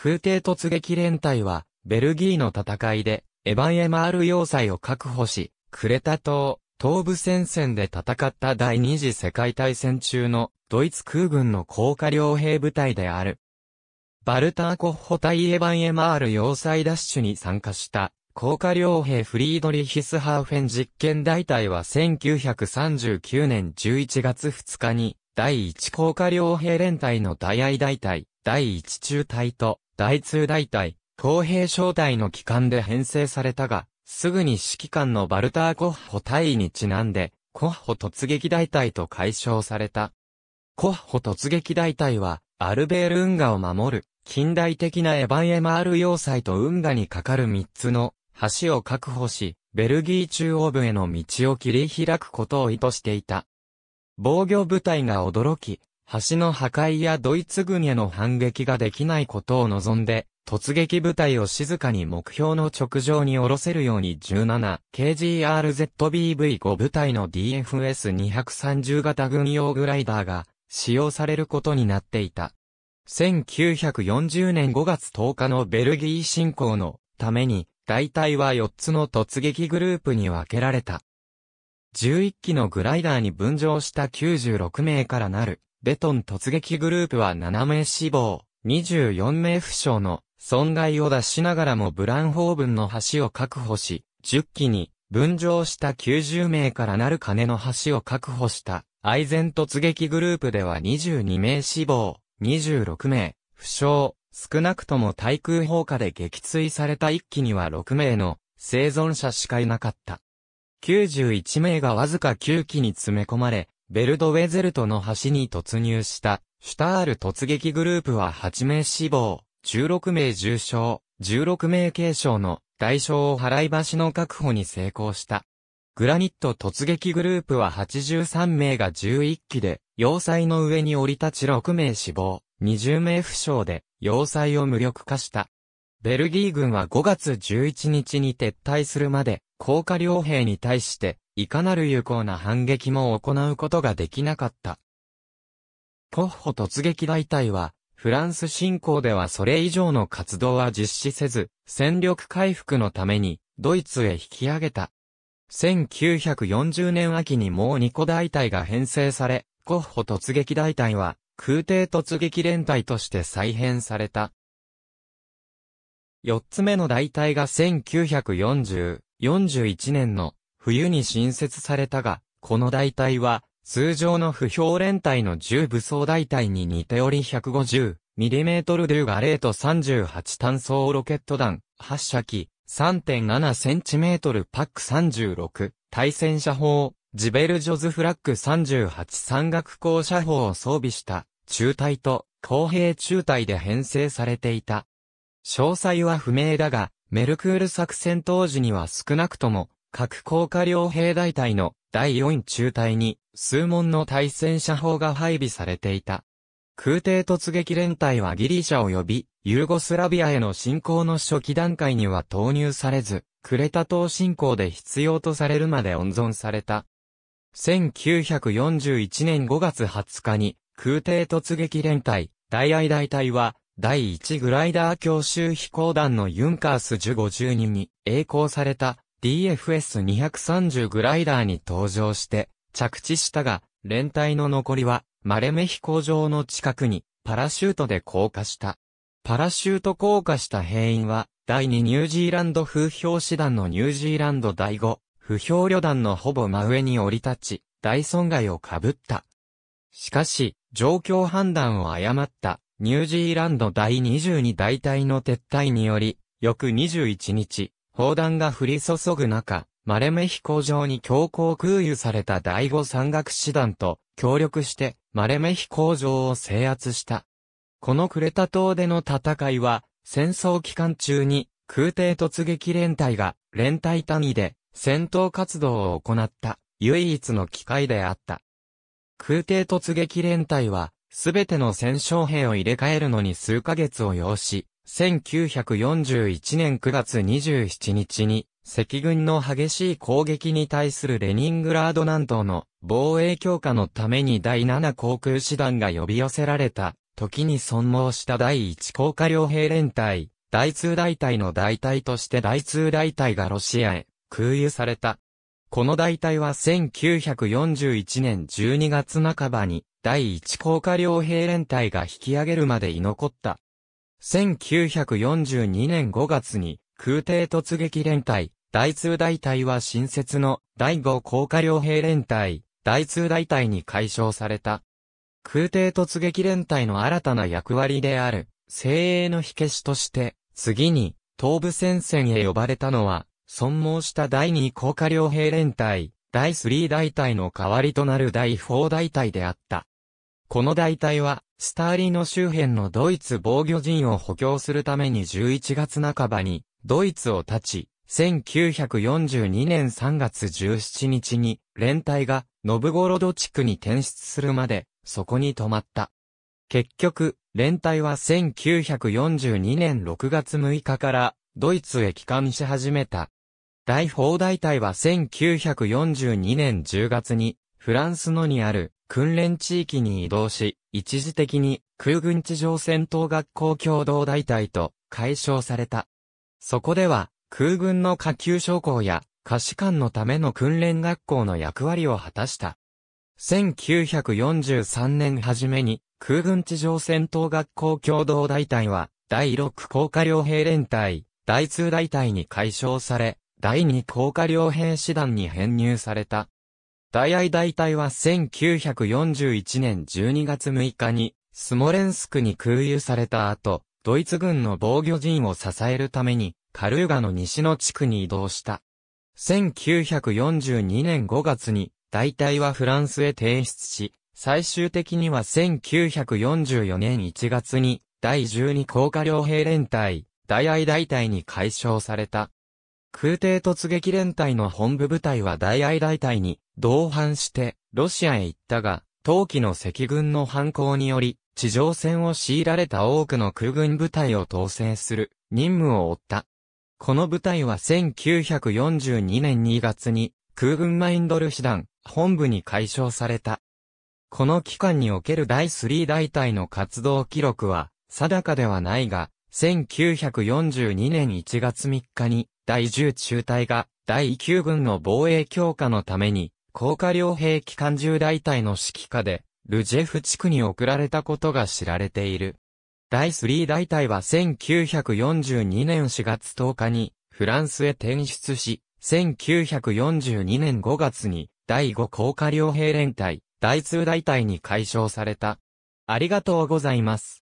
空挺突撃連隊は、ベルギーの戦いで、エヴァン・エマール要塞を確保し、クレタ島、東部戦線で戦った第二次世界大戦中のドイツ空軍の高架両兵部隊である。バルターコッホ対エヴァン・エマール要塞ダッシュに参加した高架両兵フリードリヒスハーフェン実験大隊は1939年11月2日に第1高架両兵連隊の大愛大隊、第1中隊と大通大隊、公平小隊の機関で編成されたが、すぐに指揮官のバルター・コッホ大尉にちなんで、コッホ突撃大隊と解消された。コッホ突撃大隊は、アルベール運河を守る、近代的なエヴァン・エマール要塞と運河にかかる3つの橋を確保し、ベルギー中央部への道を切り開くことを意図していた。防御部隊が驚き、橋の破壊やドイツ軍への反撃ができないことを望んで、突撃部隊を静かに目標の直上に下ろせるように 17KGRZBV5 部隊の DFS230 型軍用グライダーが使用されることになっていた。1940年5月10日のベルギー侵攻のために、大体は4つの突撃グループに分けられた。11機のグライダーに分乗した96名からなるベトン突撃グループは7名死亡、24名負傷の損害を出しながらもブランホーブンの橋を確保し、10機に分譲した90名からなる金の橋を確保した。アイゼン突撃グループでは22名死亡、26名負傷、少なくとも対空砲火で撃墜された1機には6名の生存者しかいなかった。91名がわずか9機に詰め込まれ、ベルドウェゼルトの橋に突入した、シュタール突撃グループは8名死亡、16名重傷、16名軽傷の代償を払い橋の確保に成功した。グラニット突撃グループは83名が11機で、要塞の上に降り立ち6名死亡、20名負傷で、要塞を無力化した。ベルギー軍は5月11日に撤退するまで、高架両兵に対して、いかなる有効な反撃も行うことができなかった。コッホ突撃大隊は、フランス侵攻ではそれ以上の活動は実施せず、戦力回復のために、ドイツへ引き上げた。1940年秋にもう2個大隊が編成され、ゴッホ突撃大隊は、空挺突撃連隊として再編された。4つ目の大隊が1940、41年の冬に新設されたが、この大隊は、通常の不評連隊の重武装大隊に似ており 150mm デューガレート38単装ロケット弾、発射機、3.7cm パック36、対戦車砲、ジベルジョズフラッグ38山岳校車砲を装備した、中隊と公平中隊で編成されていた。詳細は不明だが、メルクール作戦当時には少なくとも核効果両兵大隊の第4中隊に数門の対戦車砲が配備されていた。空挺突撃連隊はギリシャ及びユーゴスラビアへの侵攻の初期段階には投入されず、クレタ島侵攻で必要とされるまで温存された。1941年5月20日に空挺突撃連隊、大愛大隊は、第1グライダー教習飛行団のユンカース1052に栄光された DFS230 グライダーに登場して着地したが、連隊の残りはマレメ飛行場の近くにパラシュートで降下した。パラシュート降下した兵員は、第2ニュージーランド風評師団のニュージーランド第5、不評旅団のほぼ真上に降り立ち、大損害を被った。しかし、状況判断を誤った、ニュージーランド第22大隊の撤退により、翌21日、砲弾が降り注ぐ中、マレメ飛行場に強行空輸された第五山岳師団と協力してマレメ飛行場を制圧した。このクレタ島での戦いは、戦争期間中に空挺突撃連隊が連隊単位で戦闘活動を行った唯一の機会であった。空挺突撃連隊はすべての戦勝兵を入れ替えるのに数ヶ月を要し、1941年9月27日に、赤軍の激しい攻撃に対するレニングラード南東の防衛強化のために第7航空師団が呼び寄せられた時に損耗した第1航下両兵連隊、第2大隊の大隊として第2大隊がロシアへ空輸された。この大隊は1941年12月半ばに第1航下両兵連隊が引き上げるまで居残った。1942年5月に空挺突撃連隊、第通大隊は新設の第5高架両兵連隊、第通大隊に解消された。空挺突撃連隊の新たな役割である、精鋭の火消しとして、次に東部戦線へ呼ばれたのは、損耗した第2高架両兵連隊、第3大隊の代わりとなる第4大隊であった。この大隊は、スターリの周辺のドイツ防御陣を補強するために11月半ばに、ドイツを立ち、1942年3月17日に、連隊が、ノブゴロド地区に転出するまで、そこに止まった。結局、連隊は1942年6月6日から、ドイツへ帰還し始めた。大砲大隊は1942年10月に、フランスのにある、訓練地域に移動し、一時的に空軍地上戦闘学校共同大隊と解消された。そこでは、空軍の下級将校や下士官のための訓練学校の役割を果たした。1943年初めに空軍地上戦闘学校共同大隊は第6高架両兵連隊、第2大隊に解消され、第2高架両兵師団に編入された。大愛大隊は1941年12月6日に、スモレンスクに空輸された後、ドイツ軍の防御陣を支えるために、カルーガの西の地区に移動した。1942年5月に、大隊はフランスへ提出し、最終的には1944年1月に、第12高架両兵連隊、大愛大隊に解消された。空挺突撃連隊の本部部隊は大愛大隊に同伴してロシアへ行ったが、当期の赤軍の反抗により、地上戦を強いられた多くの空軍部隊を統制する任務を負った。この部隊は1942年2月に空軍マインドル師団本部に解消された。この期間における第3大隊の活動記録は定かではないが、1942年1月3日に第10中隊が第9軍の防衛強化のために、高架両兵機関銃大隊の指揮下で、ルジェフ地区に送られたことが知られている。第3大隊は1942年4月10日にフランスへ転出し、1942年5月に第5高架両兵連隊、第2大隊に解消された。ありがとうございます。